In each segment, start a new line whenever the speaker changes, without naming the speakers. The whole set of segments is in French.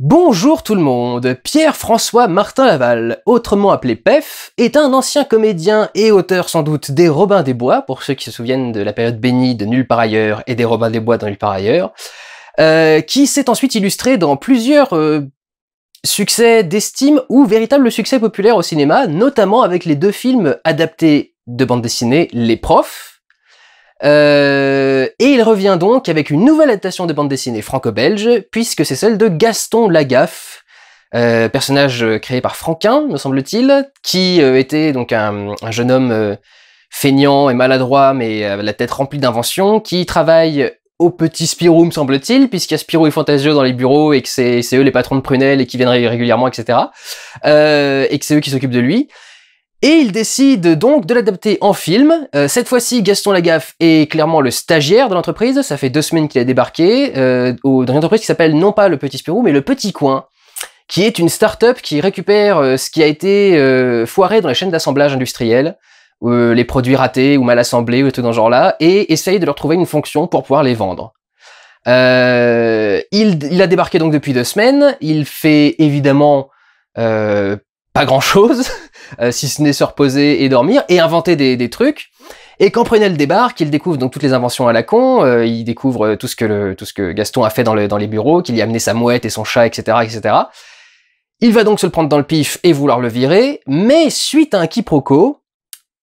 Bonjour tout le monde, Pierre-François Martin Laval, autrement appelé PEF, est un ancien comédien et auteur sans doute des Robins des Bois, pour ceux qui se souviennent de la période bénie de Nulle par ailleurs et des Robins des Bois dans Nulle par ailleurs, euh, qui s'est ensuite illustré dans plusieurs euh, succès d'estime ou véritables succès populaires au cinéma, notamment avec les deux films adaptés de bande dessinée Les Profs, euh, et il revient donc avec une nouvelle adaptation de bande dessinée franco-belge, puisque c'est celle de Gaston Lagaffe, euh, personnage euh, créé par Franquin, me semble-t-il, qui euh, était donc un, jeune homme feignant et maladroit, mais la tête remplie d'inventions, qui travaille au petit Spirou, me semble-t-il, puisqu'il y a Spirou et Fantasio dans les bureaux et que c'est eux les patrons de Prunelle et qui viennent régulièrement, etc. et que c'est eux qui s'occupent de lui. Et il décide donc de l'adapter en film. Euh, cette fois-ci, Gaston Lagaffe est clairement le stagiaire de l'entreprise. Ça fait deux semaines qu'il a débarqué euh, dans une entreprise qui s'appelle non pas le Petit Spirou, mais le Petit Coin, qui est une start-up qui récupère euh, ce qui a été euh, foiré dans les chaînes d'assemblage industriel, les produits ratés ou mal assemblés ou tout dans ce genre-là, et essaye de leur trouver une fonction pour pouvoir les vendre. Il, il, a débarqué donc depuis deux semaines. Il fait évidemment pas grand-chose. Euh, si ce n'est se reposer et dormir, et inventer des, trucs. Et quand Prunel débarque, il découvre donc toutes les inventions à la con, euh, il découvre euh, tout ce que tout ce que Gaston a fait dans, dans les bureaux, qu'il y a amené sa mouette et son chat, etc., etc. Il va donc se le prendre dans le pif et vouloir le virer, mais suite à un quiproquo,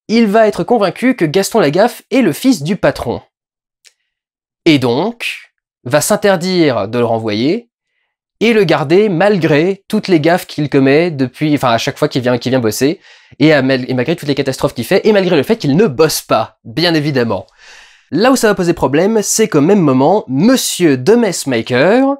il va être convaincu que Gaston Lagaffe est le fils du patron. Et donc, va s'interdire de le renvoyer et le garder malgré toutes les gaffes qu'il commet depuis, enfin à chaque fois qu'il vient, qu'il vient bosser, et, malgré toutes les catastrophes qu'il fait, et malgré le fait qu'il ne bosse pas, bien évidemment. Là où ça va poser problème, c'est qu'au même moment, Monsieur de Messmaker,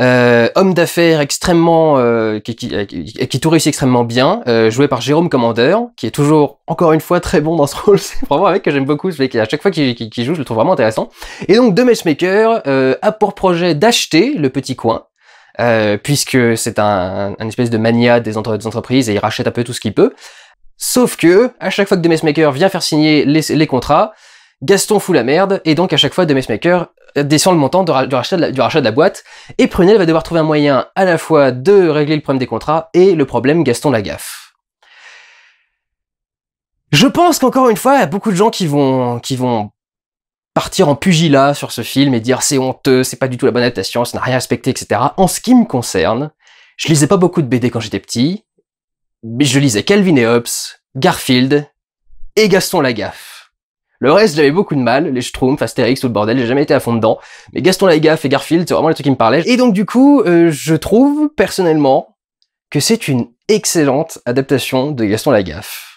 euh, homme d'affaires extrêmement euh, qui, qui, euh, qui, tout réussit extrêmement bien, euh, joué par Jérôme Commander, qui est toujours encore une fois très bon dans ce rôle. C'est vraiment un mec que j'aime beaucoup, je à chaque fois qu'il joue, je le trouve vraiment intéressant. Et donc, de euh, a pour projet d'acheter le petit coin euh, puisque c'est un, espèce de mania des, entreprises et il rachète un peu tout ce qu'il peut. Sauf que, à chaque fois que Demesmaker vient faire signer les, contrats, Gaston fout la merde, et donc à chaque fois Demesmaker descend le montant du, rachat de la, boîte, et Prunel va devoir trouver un moyen à la fois de régler le problème des contrats et le problème Gaston la gaffe. Je pense qu'encore une fois, il y a beaucoup de gens qui vont, qui vont partir en pugilat sur ce film et dire c'est honteux, c'est pas du tout la bonne adaptation, ça n'a rien respecté, etc. En ce qui me concerne, je lisais pas beaucoup de BD quand j'étais petit, mais je lisais Calvin et Hobbes, Garfield et Gaston Lagaffe. Le reste, j'avais beaucoup de mal, les Schtroumpfs, Astérix, tout le bordel, j'ai jamais été à fond dedans. Mais Gaston Lagaffe et Garfield, c'est vraiment les trucs qui me parlaient. Et donc du coup, euh, je trouve personnellement que c'est une excellente adaptation de Gaston Lagaffe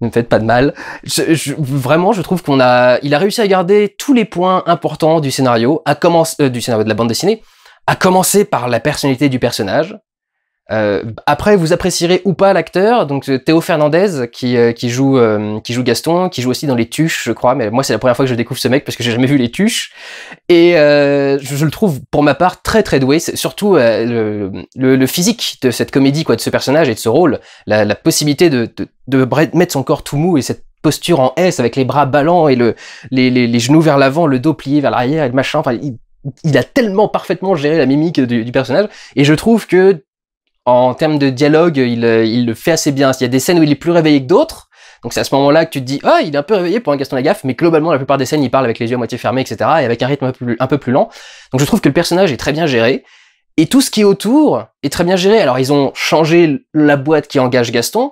ne me faites pas de mal. Je, vraiment, je trouve qu'on a, il a réussi à garder tous les points importants du scénario, à commencer euh, du scénario de la bande dessinée, à commencer par la personnalité du personnage, euh, après, vous apprécierez ou pas l'acteur, donc euh, Théo Fernandez qui, euh, qui joue, qui joue Gaston, qui joue aussi dans Les Tuches, je crois, mais moi c'est la première fois que je découvre ce mec parce que j'ai jamais vu Les Tuches. Et je, le trouve pour ma part très très doué, surtout le, le, physique de cette comédie, quoi, de ce personnage et de ce rôle, la, la possibilité de, de, de mettre son corps tout mou et cette posture en S avec les bras ballants et le, les, les, les genoux vers l'avant, le dos plié vers l'arrière et le machin, enfin il, a tellement parfaitement géré la mimique du, du personnage et je trouve que en termes de dialogue, euh, il, le fait assez bien. Il y a des scènes où il est plus réveillé que d'autres. Donc c'est à ce moment-là que tu te dis, ah, il est un peu réveillé pour un Gaston Lagaffe, mais globalement, la plupart des scènes, il parle avec les yeux à moitié fermés, etc., et avec un rythme un peu, plus, lent. Donc je trouve que le personnage est très bien géré. Et tout ce qui est autour est très bien géré. Alors ils ont changé la boîte qui engage Gaston,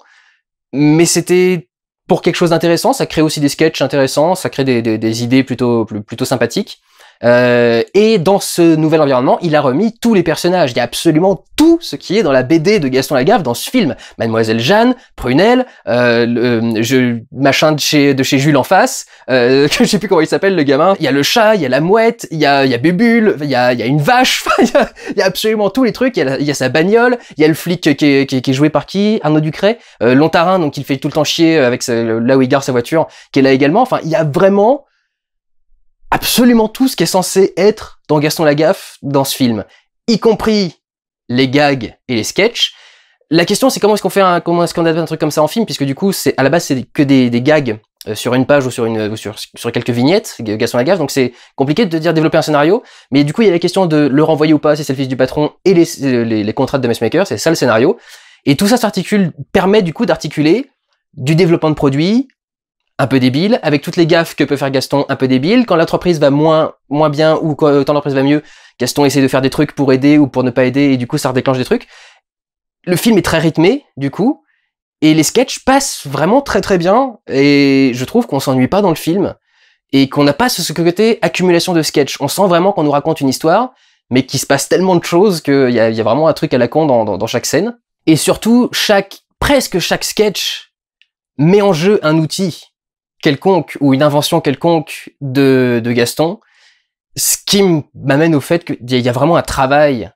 mais c'était pour quelque chose d'intéressant. Ça crée aussi des sketchs intéressants, ça crée des, des idées plutôt, plutôt sympathiques et dans ce nouvel environnement, il a remis tous les personnages. Il y a absolument tout ce qui est dans la BD de Gaston Lagaffe dans ce film. Mademoiselle Jeanne, Prunelle, euh, le, je, machin de chez, de chez Jules en face, euh, je sais plus comment il s'appelle le gamin. Il y a le chat, il y a la mouette, il y a, il y a il y a, il y a une vache, il, y a, absolument tous les trucs. Il y, a, sa bagnole, il y a le flic qui est, qui qui joué par qui Arnaud Ducret, euh, Lontarin, donc il fait tout le temps chier avec sa, là où il garde sa voiture, qui est là également. Enfin, il y a vraiment absolument tout ce qui est censé être dans Gaston Lagaffe dans ce film, y compris les gags et les sketchs. La question, c'est comment est-ce qu'on fait un, comment est-ce qu'on un truc comme ça en film, puisque du coup, c'est à la base, c'est que des, gags euh, sur une page ou sur une sur, quelques vignettes, Gaston Lagaffe. Donc c'est compliqué de dire développer un scénario, mais du coup, il y a la question de le renvoyer ou pas, si c'est le fils du patron et les, les, contrats de Messmaker, c'est ça le scénario. Et tout ça s'articule, permet du coup d'articuler du développement de produits, un peu débile, avec toutes les gaffes que peut faire Gaston, un peu débile. Quand l'entreprise va moins, moins bien ou euh, quand, l'entreprise va mieux, Gaston essaie de faire des trucs pour aider ou pour ne pas aider et du coup ça redéclenche des trucs. Le film est très rythmé, du coup, et les sketchs passent vraiment très très bien et je trouve qu'on s'ennuie pas dans le film et qu'on n'a pas ce côté accumulation de sketchs. On sent vraiment qu'on nous raconte une histoire, mais qu'il se passe tellement de choses qu'il y, y, a vraiment un truc à la con dans, dans chaque scène. Et surtout, chaque, presque chaque sketch met en jeu un outil quelconque ou une invention quelconque de, de Gaston, ce qui m'amène au fait qu'il y a vraiment un travail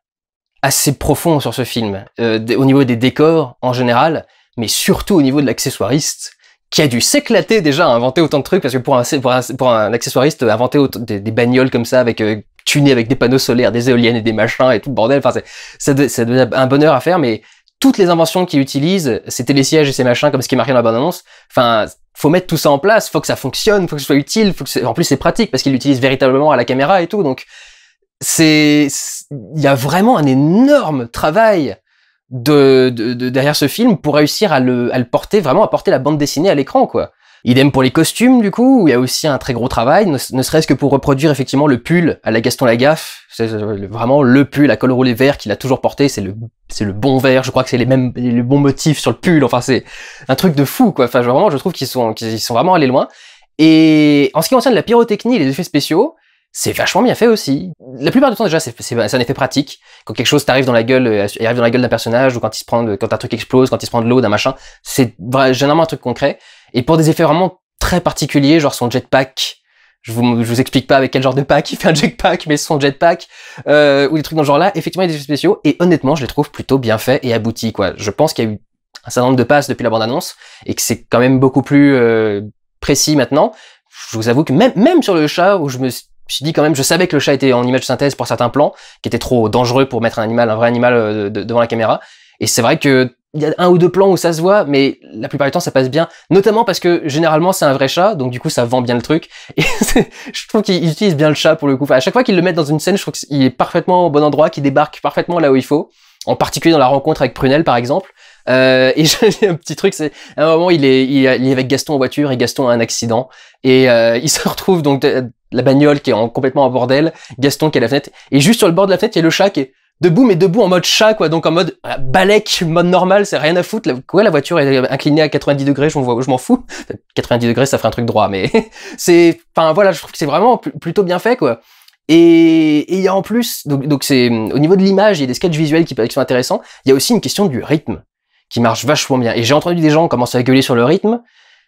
assez profond sur ce film, euh, au niveau des décors en général, mais surtout au niveau de l'accessoiriste, qui a dû s'éclater déjà à inventer autant de trucs, parce que pour un, pour un, accessoiriste, euh, inventer des, bagnoles comme ça, avec euh, avec des panneaux solaires, des éoliennes et des machins et tout le bordel, enfin, ça, un bonheur à faire, mais toutes les inventions qu'il utilise, ses télésièges et ses machins, comme ce qui est marqué dans la bande-annonce, enfin, faut mettre tout ça en place, faut que ça fonctionne, faut que ce soit utile, faut que en plus c'est pratique parce qu'il l'utilise véritablement à la caméra et tout, donc c'est, il y a vraiment un énorme travail de, de, derrière ce film pour réussir à le, à le porter vraiment à porter la bande dessinée à l'écran quoi. Idem pour les costumes, du coup, où il y a aussi un très gros travail, ne, serait-ce que pour reproduire effectivement le pull à la Gaston Lagaffe. C'est vraiment le pull à col roulé vert qu'il a toujours porté. C'est le, bon vert. Je crois que c'est les mêmes, les bons motifs sur le pull. Enfin, c'est un truc de fou, quoi. Enfin, vraiment, je trouve qu'ils sont, vraiment allés loin. Et en ce qui concerne la pyrotechnie, et les effets spéciaux, c'est vachement bien fait aussi. La plupart du temps déjà, c'est un effet pratique. Quand quelque chose t'arrive dans la gueule, euh, arrive dans la gueule d'un personnage, ou quand il se prend, quand un truc explose, quand il se prend de l'eau, d'un machin, c'est généralement un truc concret. Et pour des effets vraiment très particuliers, genre son jetpack, je vous, je vous explique pas avec quel genre de pack il fait un jetpack, mais son jetpack, euh, ou des trucs dans ce genre-là. Effectivement, il y a des effets spéciaux, et honnêtement, je les trouve plutôt bien faits et aboutis, quoi. Je pense qu'il y a eu un certain nombre de passes depuis la bande-annonce, et que c'est quand même beaucoup plus euh, précis maintenant. Je vous avoue que même, même sur le chat, où je me suis dit quand même, je savais que le chat était en image synthèse pour certains plans, qui était trop dangereux pour mettre un animal, un vrai animal euh, devant la caméra. Et c'est vrai que il y a un ou deux plans où ça se voit, mais la plupart du temps ça passe bien, notamment parce que généralement c'est un vrai chat, donc du coup ça vend bien le truc. Et je trouve qu'ils utilisent bien le chat pour le coup. Enfin, à chaque fois qu'ils le mettent dans une scène, je trouve qu'il est parfaitement au bon endroit, qu'il débarque parfaitement là où il faut. En particulier dans la rencontre avec Prunelle par exemple. Euh, et j'ai un petit truc, c'est à un moment il est, il est avec Gaston en voiture et Gaston a un accident et euh, il se retrouve donc la bagnole qui est en, complètement en bordel, Gaston qui est la fenêtre et juste sur le bord de la fenêtre il y a le chat qui est debout, mais debout en mode chat, quoi. Donc en mode voilà, balèque, mode normal, c'est rien à foutre. quoi, la voiture est inclinée à 90 degrés, je m'en fous. 90 degrés, ça ferait un truc droit, mais c'est, enfin voilà, je trouve que c'est vraiment plutôt bien fait, quoi. Et il y a en plus, donc, c'est au niveau de l'image, il y a des sketchs visuels qui, qui sont intéressants. Il y a aussi une question du rythme qui marche vachement bien. Et j'ai entendu des gens commencer à gueuler sur le rythme.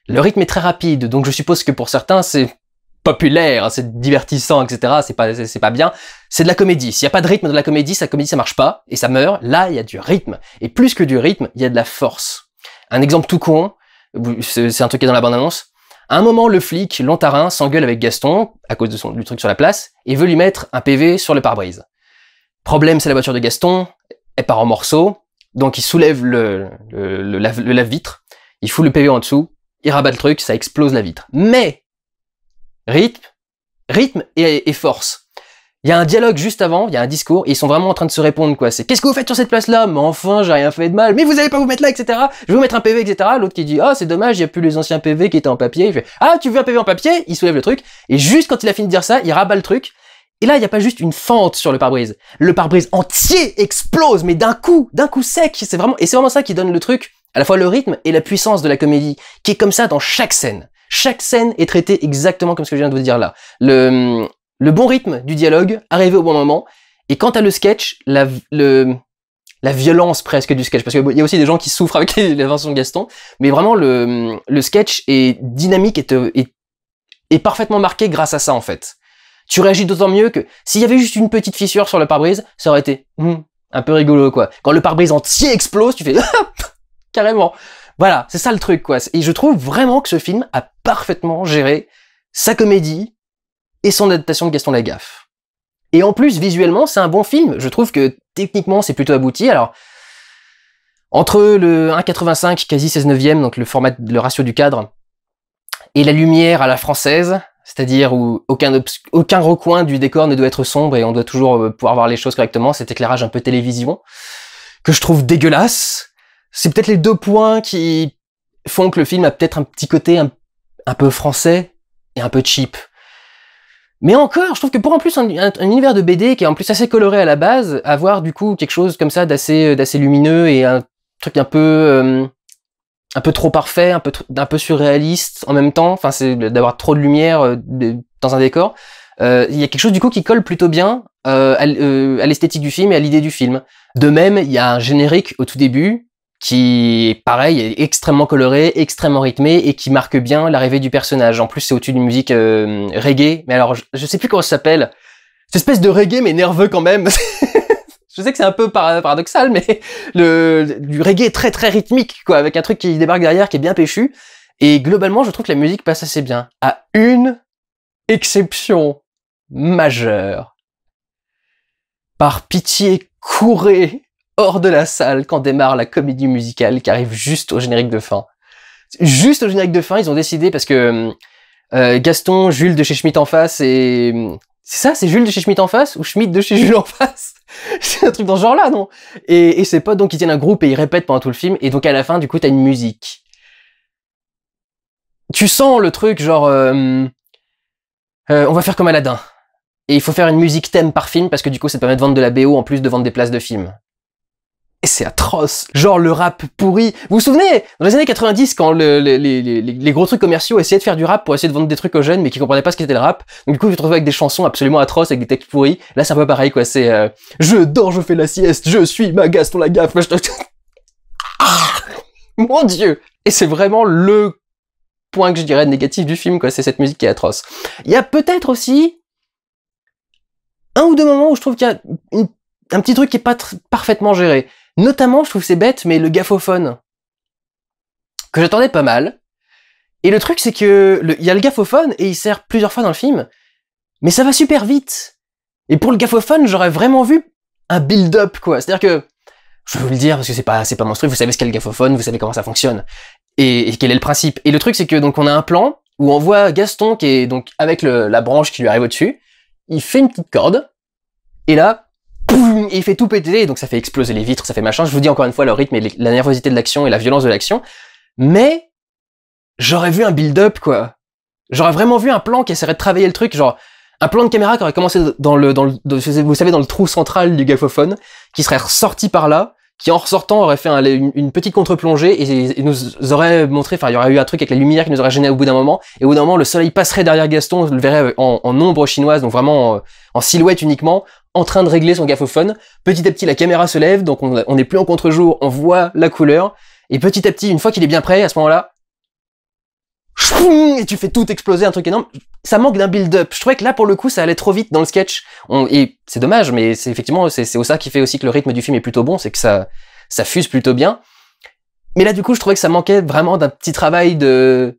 Le rythme est très rapide, donc je suppose que pour certains, c'est populaire, c'est divertissant, etc. C'est pas, c'est pas bien. C'est de la comédie. S'il n'y a pas de rythme dans la comédie, sa comédie ça marche pas et ça meurt. Là, il y a du rythme. Et plus que du rythme, il y a de la force. Un exemple tout con, c'est un truc qui est dans la bande-annonce. À un moment, le flic Lontarin s'engueule avec Gaston à cause de son, du truc sur la place et veut lui mettre un PV sur le pare-brise. Problème, c'est la voiture de Gaston. Elle part en morceaux. Donc il soulève le, le, lave-vitre, il fout le PV en dessous, il rabat le truc, ça explose la vitre. Mais rythme, rythme et, force. Il y a un dialogue juste avant, il y a un discours, ils sont vraiment en train de se répondre, quoi. C'est qu'est-ce que vous faites sur cette place-là Mais enfin, j'ai rien fait de mal. Mais vous allez pas vous mettre là, etc. Je vais vous mettre un PV, etc. L'autre qui dit ah oh, c'est dommage, il y a plus les anciens PV qui étaient en papier. Il fait ah tu veux un PV en papier Il soulève le truc, et juste quand il a fini de dire ça, il rabat le truc. Et là, il n'y a pas juste une fente sur le pare-brise. Le pare-brise entier explose, mais d'un coup, d'un coup sec. C'est vraiment et c'est vraiment ça qui donne le truc, à la fois le rythme et la puissance de la comédie, qui est comme ça dans chaque scène. Chaque scène est traitée exactement comme ce que je viens de vous dire là. Le, bon rythme du dialogue, arrivé au bon moment, et quant à le sketch, la, violence presque du sketch, parce qu'il y a aussi des gens qui souffrent avec les, de Gaston, mais vraiment le, sketch est dynamique et, parfaitement marqué grâce à ça en fait. Tu réagis d'autant mieux que s'il y avait juste une petite fissure sur le pare-brise, ça aurait été hmm, un peu rigolo quoi. Quand le pare-brise entier explose, tu fais carrément. Voilà, c'est ça le truc, quoi. Et je trouve vraiment que ce film a parfaitement géré sa comédie et son adaptation de Gaston Lagaffe. Et en plus, visuellement, c'est un bon film. Je trouve que techniquement, c'est plutôt abouti. Alors, entre le 1,85, quasi 16 e donc le format, le ratio du cadre, et la lumière à la française, c'est-à-dire où aucun, aucun recoin du décor ne doit être sombre et on doit toujours euh, pouvoir voir les choses correctement, cet éclairage un peu télévision, que je trouve dégueulasse, c'est peut-être les deux points qui font que le film a peut-être un petit côté un, peu français et un peu cheap. Mais encore, je trouve que pour en plus un, univers de BD qui est en plus assez coloré à la base, avoir du coup quelque chose comme ça d'assez d'assez lumineux et un truc un peu euh, un peu trop parfait, un peu peu surréaliste en même temps, enfin c'est d'avoir trop de lumière euh, dans un décor. Euh, il y a quelque chose du coup qui colle plutôt bien à l'esthétique du film et à l'idée du film. De même, il y a un générique au tout début qui, pareil, est extrêmement coloré, extrêmement rythmé et qui marque bien l'arrivée du personnage. En plus, c'est au-dessus d'une musique euh, reggae, mais alors je, sais plus comment ça s'appelle. C'est espèce de reggae, mais nerveux quand même. je sais que c'est un peu paradoxal, mais le du reggae est très très rythmique, quoi, avec un truc qui débarque derrière, qui est bien péchu. Et globalement, je trouve que la musique passe assez bien. À une exception majeure. Par pitié, courée, hors de la salle quand démarre la comédie musicale qui arrive juste au générique de fin. Juste au générique de fin, ils ont décidé parce que euh, euh, Gaston, Jules de chez Schmitt en face et c'est ça, c'est Jules de chez Schmitt en face ou Schmitt de chez Jules en face. c'est un truc dans ce genre-là, non Et, et c'est pas donc ils tiennent un groupe et ils répètent pendant tout le film et donc à la fin du coup t'as une musique. Tu sens le truc genre euh, euh on va faire comme Aladdin. Et il faut faire une musique thème par film parce que du coup ça te permet de vendre de la BO en plus de vendre des places de film. Et c'est atroce, genre le rap pourri. Vous vous souvenez, dans les années 90, quand les, gros trucs commerciaux essayaient de faire du rap pour essayer de vendre des trucs aux jeunes, mais qui comprenaient pas ce qu'était le rap. Donc du coup, ils se avec des chansons absolument atroces, avec des textes pourris. Là, c'est un peu pareil, quoi. C'est euh, je dors, je fais la sieste, je suis ma Gaston la gaffe. Je... ah Mon Dieu Et c'est vraiment le point que je dirais négatif du film, quoi. C'est cette musique qui est atroce. Il y a peut-être aussi un ou deux moments où je trouve qu'il y a un petit truc qui est pas parfaitement géré. Notamment, je trouve c'est bête, mais le gaffophone. Que j'attendais pas mal. Et le truc, c'est que il y a le gaffophone et il sert plusieurs fois dans le film, mais ça va super vite. Et pour le gaffophone, j'aurais vraiment vu un build-up, quoi. C'est-à-dire que, je vais vous le dire parce que c'est pas, c'est pas monstrueux, vous savez ce qu'est le gaffophone, vous savez comment ça fonctionne. Et, quel est le principe. Et le truc, c'est que, donc, on a un plan où on voit Gaston qui est, donc, avec la branche qui lui arrive au-dessus, il fait une petite corde, et là, il fait tout péter, donc ça fait exploser les vitres, ça fait machin. Je vous dis encore une fois le rythme et la nervosité de l'action et la violence de l'action. Mais j'aurais vu un build-up, quoi. J'aurais vraiment vu un plan qui essaierait de travailler le truc, genre un plan de caméra qui aurait commencé dans le, dans le vous savez, dans le trou central du gaffophone, qui serait ressorti par là, qui en ressortant aurait fait une, petite contre-plongée et, nous aurait montré, enfin il y aurait eu un truc avec la lumière qui nous aurait gêné au bout d'un moment, et au bout d'un moment le soleil passerait derrière Gaston, on le verrait en, en ombre chinoise, donc vraiment en silhouette uniquement, en train de régler son gaffophone. Petit à petit, la caméra se lève, donc on n'est plus en contre-jour, on voit la couleur. Et petit à petit, une fois qu'il est bien prêt, à ce moment-là, et tu fais tout exploser, un truc énorme. Ça manque d'un build-up. Je trouvais que là, pour le coup, ça allait trop vite dans le sketch. et c'est dommage, mais c'est effectivement, c'est ça qui fait aussi que le rythme du film est plutôt bon, c'est que ça, ça fuse plutôt bien. Mais là, du coup, je trouvais que ça manquait vraiment d'un petit travail de,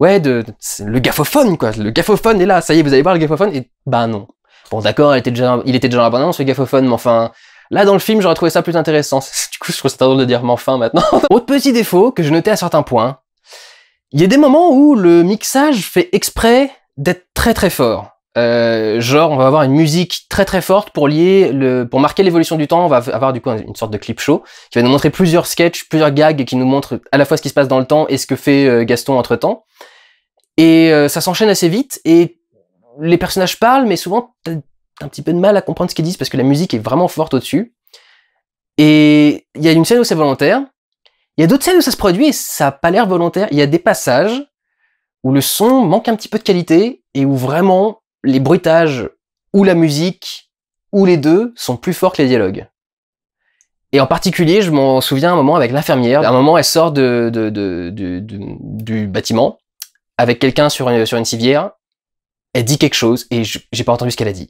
ouais, de, le gaffophone, quoi. Le gaffophone est là. Ça y est, vous allez voir le gaffophone. Et, bah, non. Bon, d'accord, il était déjà, il était déjà gaffophone, mais enfin, Là, dans le film, j'aurais trouvé ça plus intéressant. Du coup, je trouve ça drôle de dire mais enfin maintenant. Autre petit défaut que je notais à certains points, il y a des moments où le mixage fait exprès d'être très très fort. Euh, genre, on va avoir une musique très très forte pour lier le, pour marquer l'évolution du temps. On va avoir du coup une sorte de clip show qui va nous montrer plusieurs sketchs, plusieurs gags qui nous montrent à la fois ce qui se passe dans le temps et ce que fait euh, Gaston entre temps. Et euh, ça s'enchaîne assez vite et les personnages parlent, mais souvent, t'as un petit peu de mal à comprendre ce qu'ils disent parce que la musique est vraiment forte au-dessus. Et il y a une scène où c'est volontaire. Il y a d'autres scènes où ça se produit et ça n'a pas l'air volontaire. Il y a des passages où le son manque un petit peu de qualité et où vraiment les bruitages ou la musique ou les deux sont plus forts que les dialogues. Et en particulier, je m'en souviens un moment avec l'infirmière. un moment, elle sort du bâtiment avec quelqu'un sur une, sur une civière elle dit quelque chose et j'ai pas entendu ce qu'elle a dit.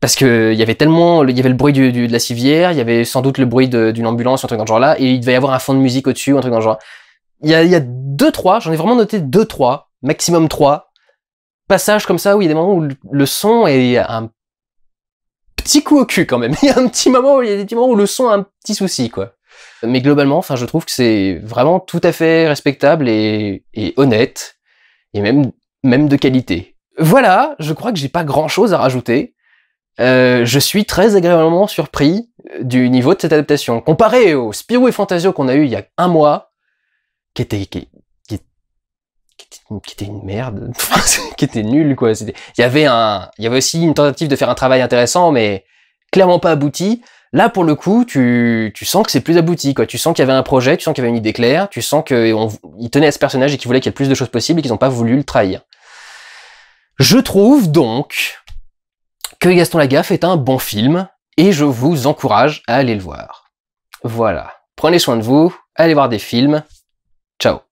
Parce que il y avait tellement, il y avait le bruit de la civière, il y avait sans doute le bruit d'une ambulance, un truc dans ce genre-là, et il devait y avoir un fond de musique au-dessus, un truc dans ce genre. Il y a, y deux, trois, j'en ai vraiment noté deux, trois, maximum trois passages comme ça où il y a des moments où le, son est un petit coup au cul quand même. Il y a un petit moment où il y a des moments où le son a un petit souci quoi. Mais globalement, enfin, je trouve que c'est vraiment tout à fait respectable et, et honnête et même même de qualité. Voilà, je crois que j'ai pas grand chose à rajouter. Euh, je suis très agréablement surpris euh, du niveau de cette adaptation. Comparé au Spirou et Fantasio qu'on a eu il y a un mois, qui était, qui, était une merde, qui était nul quoi. il y avait un, il y avait aussi une tentative de faire un travail intéressant, mais clairement pas abouti. Là, pour le coup, tu, tu sens que c'est plus abouti, quoi. Tu sens qu'il y avait un projet, tu sens qu'il y avait une idée claire, tu sens qu'ils tenaient à ce personnage et qu'ils voulaient qu'il y ait plus de choses possibles et qu'ils n'ont pas voulu le trahir. Je trouve donc que Gaston Lagaffe est un bon film et je vous encourage à aller le voir. Voilà. Prenez soin de vous, allez voir des films. Ciao